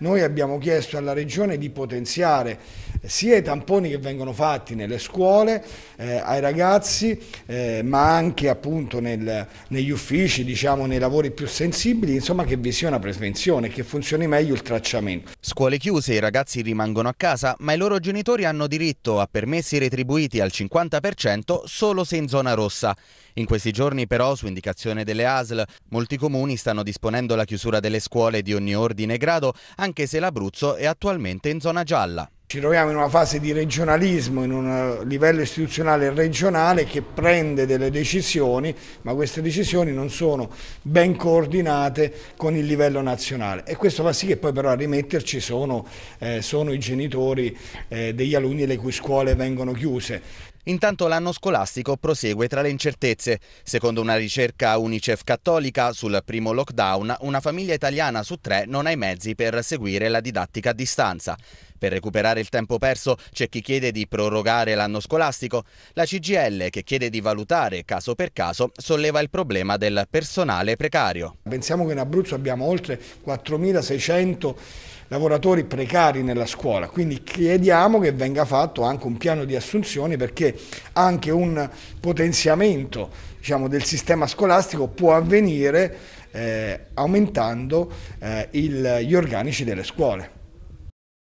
Noi abbiamo chiesto alla Regione di potenziare sia i tamponi che vengono fatti nelle scuole, eh, ai ragazzi, eh, ma anche appunto nel, negli uffici, diciamo nei lavori più sensibili, insomma che vi sia una prevenzione, che funzioni meglio il tracciamento. Scuole chiuse, i ragazzi rimangono a casa, ma i loro genitori hanno diritto a permessi retribuiti al 50% solo se in zona rossa. In questi giorni però, su indicazione delle ASL, molti comuni stanno disponendo la chiusura delle scuole di ogni ordine e grado, anche se l'Abruzzo è attualmente in zona gialla. Ci troviamo in una fase di regionalismo, in un eh, livello istituzionale regionale che prende delle decisioni, ma queste decisioni non sono ben coordinate con il livello nazionale. E questo fa sì che poi però a rimetterci sono, eh, sono i genitori eh, degli alunni le cui scuole vengono chiuse. Intanto l'anno scolastico prosegue tra le incertezze. Secondo una ricerca Unicef cattolica, sul primo lockdown una famiglia italiana su tre non ha i mezzi per seguire la didattica a distanza. Per recuperare il tempo perso c'è chi chiede di prorogare l'anno scolastico, la CGL che chiede di valutare caso per caso solleva il problema del personale precario. Pensiamo che in Abruzzo abbiamo oltre 4.600 lavoratori precari nella scuola, quindi chiediamo che venga fatto anche un piano di assunzioni perché anche un potenziamento diciamo, del sistema scolastico può avvenire eh, aumentando eh, il, gli organici delle scuole.